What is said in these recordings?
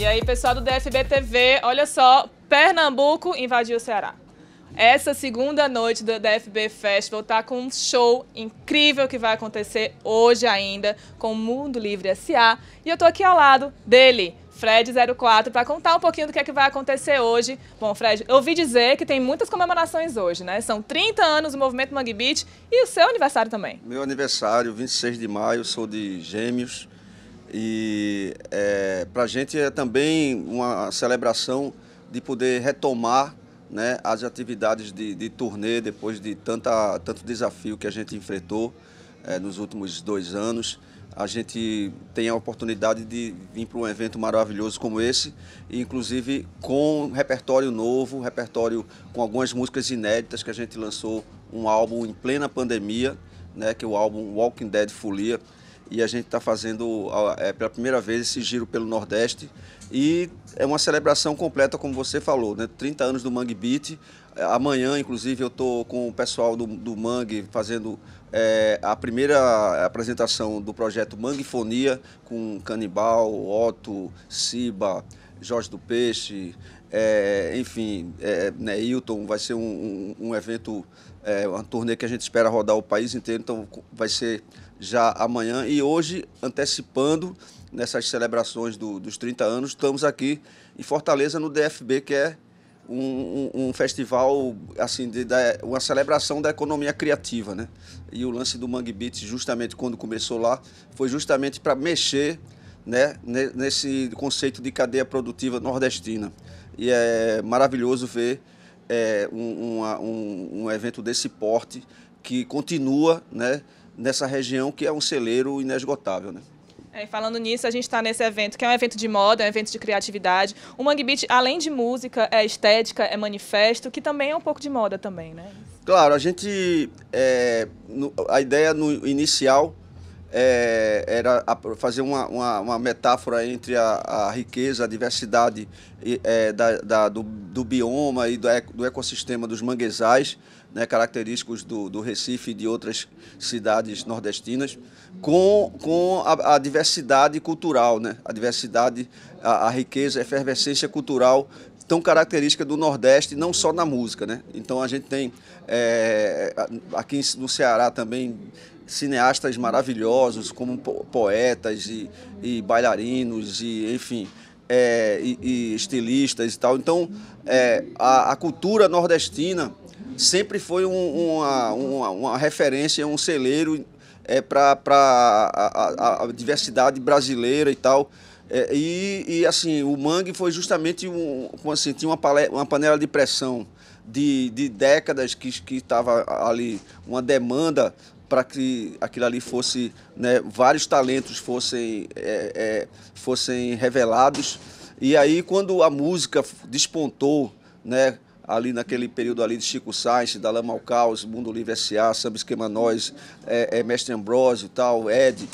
E aí, pessoal do DFB TV, olha só, Pernambuco invadiu o Ceará. Essa segunda noite do DFB Festival tá com um show incrível que vai acontecer hoje ainda com o Mundo Livre S.A. E eu tô aqui ao lado dele, Fred04, para contar um pouquinho do que é que vai acontecer hoje. Bom, Fred, eu ouvi dizer que tem muitas comemorações hoje, né? São 30 anos do Movimento Mangue Beach e o seu aniversário também. Meu aniversário, 26 de maio, sou de Gêmeos. E é, para a gente é também uma celebração de poder retomar né, as atividades de, de turnê depois de tanta, tanto desafio que a gente enfrentou é, nos últimos dois anos. A gente tem a oportunidade de vir para um evento maravilhoso como esse, inclusive com um repertório novo, um repertório com algumas músicas inéditas que a gente lançou um álbum em plena pandemia, né, que é o álbum Walking Dead Folia, e a gente está fazendo é, pela primeira vez esse giro pelo Nordeste e é uma celebração completa, como você falou, né? 30 anos do Mangue Beat. Amanhã, inclusive, eu estou com o pessoal do, do Mangue fazendo é, a primeira apresentação do projeto Mangue Fonia com Canibal, Otto, Siba, Jorge do Peixe, é, enfim, é, né, Hilton, vai ser um, um, um evento, é, uma turnê que a gente espera rodar o país inteiro, então vai ser já amanhã e hoje, antecipando nessas celebrações do, dos 30 anos, estamos aqui em Fortaleza no DFB, que é um, um, um festival, assim, de, de, uma celebração da economia criativa, né? E o lance do Mangue Beats, justamente quando começou lá, foi justamente para mexer né, nesse conceito de cadeia produtiva nordestina. E é maravilhoso ver é, um, um, um evento desse porte que continua, né? nessa região que é um celeiro inesgotável. Né? É, falando nisso, a gente está nesse evento, que é um evento de moda, é um evento de criatividade. O Mangue Beach, além de música, é estética, é manifesto, que também é um pouco de moda também, né? Claro, a gente... É, no, a ideia no inicial é, era fazer uma, uma, uma, metáfora entre a, a riqueza, a diversidade é, da, da, do, do, bioma e do, do ecossistema dos manguezais, né, característicos do, do, Recife e de outras cidades nordestinas, com, com a, a diversidade cultural, né, a diversidade, a, a riqueza, a efervescência cultural tão característica do Nordeste, não só na música, né? Então a gente tem é, aqui no Ceará também cineastas maravilhosos, como poetas e, e bailarinos e enfim. É, e, e, estilistas e tal. Então, é, a, a, cultura nordestina sempre foi um, uma, uma, uma, referência, um celeiro é, para a, a, a diversidade brasileira e tal. É, e, e, assim, o mangue foi justamente um, assim, tinha uma, uma panela de pressão de, de décadas que estava ali uma demanda para que aquilo ali fosse, né, vários talentos fossem, é, é, fossem revelados. E aí quando a música despontou, né, ali naquele período ali de Chico Sainz, da Lama ao Caos, Mundo Livre S.A., Samba Esquema Nós, é, é Mestre Ambrosio e tal, Ed,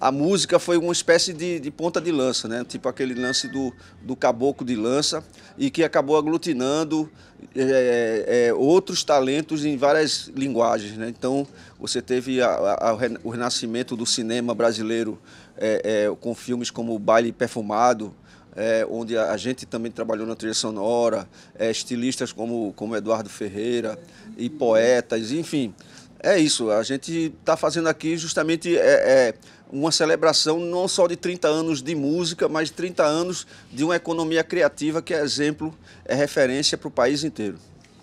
a música foi uma espécie de, de, ponta de lança, né? Tipo aquele lance do, do caboclo de lança e que acabou aglutinando é, é, é outros talentos em várias linguagens, né? Então você teve a, a, o renascimento do cinema brasileiro é, é com filmes como Baile Perfumado, é, onde a, gente também trabalhou na trilha sonora, é, estilistas como, como Eduardo Ferreira e poetas, enfim. É isso, a gente está fazendo aqui justamente é, é, uma celebração não só de 30 anos de música, mas de 30 anos de uma economia criativa que é exemplo, é referência para o país inteiro.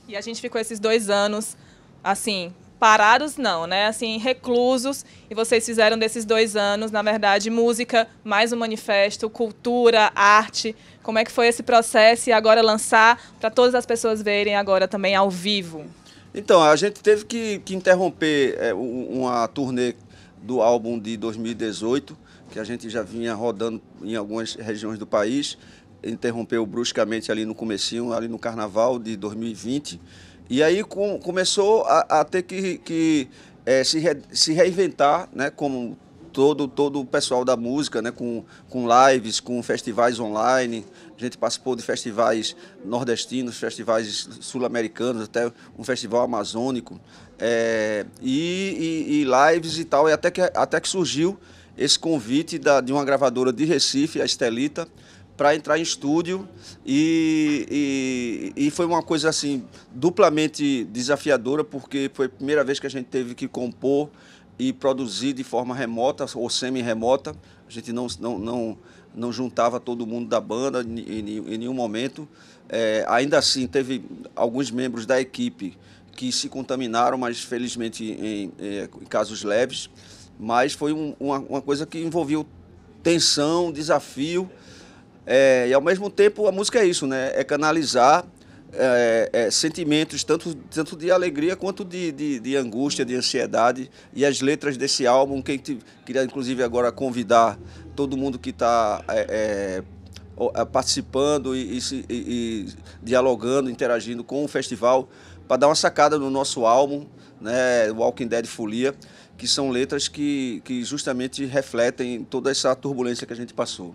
E a gente ficou esses dois anos, assim, parados não, né? Assim, reclusos, e vocês fizeram desses dois anos, na verdade, música, mais um manifesto, cultura, arte. Como é que foi esse processo e agora lançar para todas as pessoas verem agora também ao vivo? Então, a gente teve que, que interromper é, uma turnê do álbum de 2018, que a gente já vinha rodando em algumas regiões do país, interrompeu bruscamente ali no comecinho, ali no carnaval de 2020. E aí com, começou a, a, ter que, que é, se, re, se reinventar, né, como todo, todo o pessoal da música, né, com, com lives, com festivais online. A gente participou de festivais nordestinos, festivais sul-americanos, até um festival amazônico, é, e, e, e, lives e tal. E até que, até que surgiu esse convite da, de uma gravadora de Recife, a Estelita, para entrar em estúdio e, e, e, foi uma coisa assim duplamente desafiadora porque foi a primeira vez que a gente teve que compor e produzir de forma remota ou semi-remota. A gente não, não, não, não juntava todo mundo da banda em, em, nenhum momento. É, ainda assim, teve alguns membros da equipe que se contaminaram, mas felizmente em, é, em casos leves. Mas foi um, uma, uma, coisa que envolveu tensão, desafio. É, e ao mesmo tempo, a música é isso, né? É canalizar é, é, sentimentos, tanto, tanto de alegria quanto de, de, de, angústia, de ansiedade. E as letras desse álbum, que queria inclusive agora convidar todo mundo que está é, é, é, participando e, e, e, dialogando, interagindo com o festival, para dar uma sacada no nosso álbum, né, Walking Dead Folia, que são letras que, que justamente refletem toda essa turbulência que a gente passou.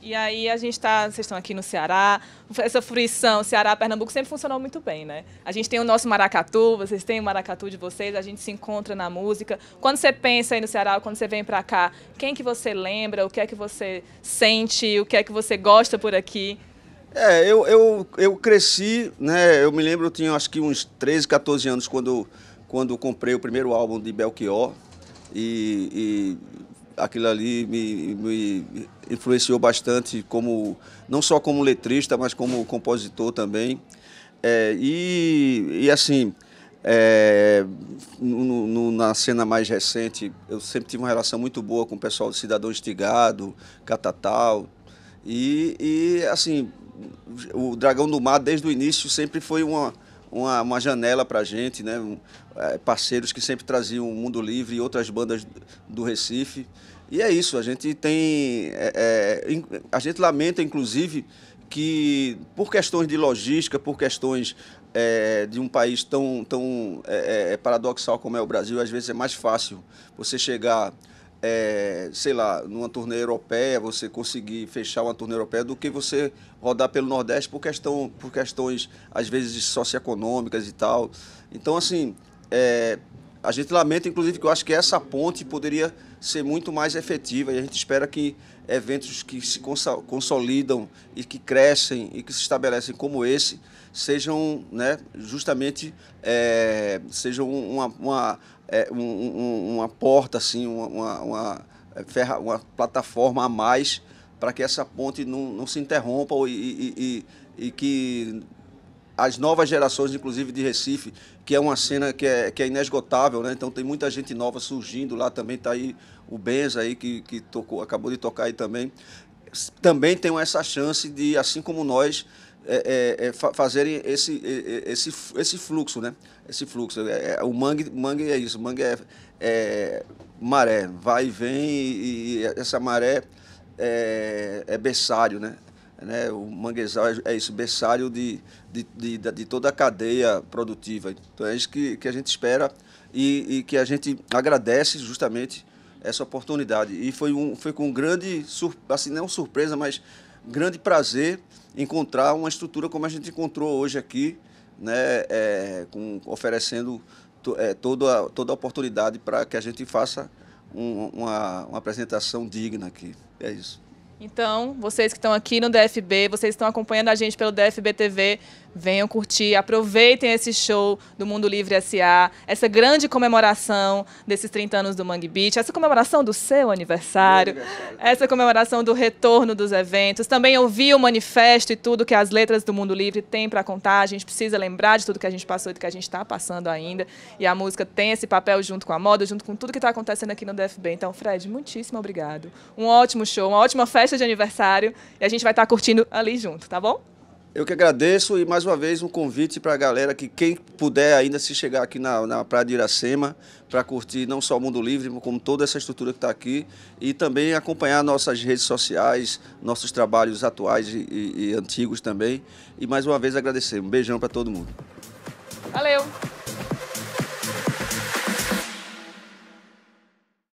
E aí a gente está, vocês estão aqui no Ceará, essa fruição Ceará-Pernambuco sempre funcionou muito bem, né? A gente tem o nosso maracatu, vocês têm o maracatu de vocês, a gente se encontra na música. Quando você pensa aí no Ceará, quando você vem para cá, quem que você lembra, o que é que você sente, o que é que você gosta por aqui? É, eu, eu, eu cresci, né, eu me lembro, eu tinha acho que uns 13, 14 anos quando, quando comprei o primeiro álbum de Belchior, e, e, aquilo ali me, me, influenciou bastante como não só como letrista, mas como compositor também. É, e, e, assim, é, no, no, na cena mais recente, eu sempre tive uma relação muito boa com o pessoal do Cidadão Estigado, Catatal. E, e assim, o Dragão do Mar, desde o início, sempre foi uma, uma, uma janela para a gente, né? É, parceiros que sempre traziam o Mundo Livre e outras bandas do Recife. E é isso, a gente tem. É, é, a gente lamenta, inclusive, que por questões de logística, por questões é, de um país tão, tão é, é, paradoxal como é o Brasil, às vezes é mais fácil você chegar é, sei lá, numa turnê europeia, você conseguir fechar uma turnê europeia, do que você rodar pelo Nordeste por, questão, por questões, às vezes, socioeconômicas e tal. Então, assim, é, a gente lamenta, inclusive, que eu acho que essa ponte poderia ser muito mais efetiva e a gente espera que eventos que se consolidam e que crescem e que se estabelecem como esse sejam né, justamente é, sejam uma, uma, é, um, uma porta, assim, uma, uma, é, ferra, uma plataforma a mais para que essa ponte não, não se interrompa e, e, e, e que as novas gerações, inclusive de Recife, que é uma cena que é, que é inesgotável, né? Então tem muita gente nova surgindo lá também, está aí o Benz aí que, que tocou, acabou de tocar aí também. Também tem essa chance de, assim como nós, é, é, é, fazerem esse, esse, esse fluxo, né? Esse fluxo. É, é, o mangue, mangue é isso, mangue é, é maré, vai e vem, e, e essa maré é, é berçário, né? Né? O manguezal é, é isso, berçário de, de, de, de, toda a cadeia produtiva. Então é isso que, que a gente espera e, e que a gente agradece justamente essa oportunidade. E foi, um, foi com grande, sur, assim, não surpresa, mas grande prazer encontrar uma estrutura como a gente encontrou hoje aqui, né, é, com, oferecendo to, é, toda, a, toda a oportunidade para que a gente faça um, uma, uma apresentação digna aqui. É isso. Então, vocês que estão aqui no DFB, vocês estão acompanhando a gente pelo DFB TV, Venham curtir, aproveitem esse show do Mundo Livre S.A., essa grande comemoração desses 30 anos do Mangue Beach, essa comemoração do seu aniversário, aniversário, essa comemoração do retorno dos eventos. Também ouvir o manifesto e tudo que as letras do Mundo Livre têm para contar. A gente precisa lembrar de tudo que a gente passou e do que a gente está passando ainda. E a música tem esse papel junto com a moda, junto com tudo que está acontecendo aqui no DFB. Então, Fred, muitíssimo obrigado. Um ótimo show, uma ótima festa de aniversário e a gente vai estar tá curtindo ali junto, tá bom? Eu que agradeço e mais uma vez um convite para a galera que quem puder ainda se chegar aqui na, na Praia de Iracema para curtir não só o Mundo Livre, como toda essa estrutura que está aqui e também acompanhar nossas redes sociais, nossos trabalhos atuais e, e, e antigos também. E mais uma vez agradecer. Um beijão para todo mundo. Valeu!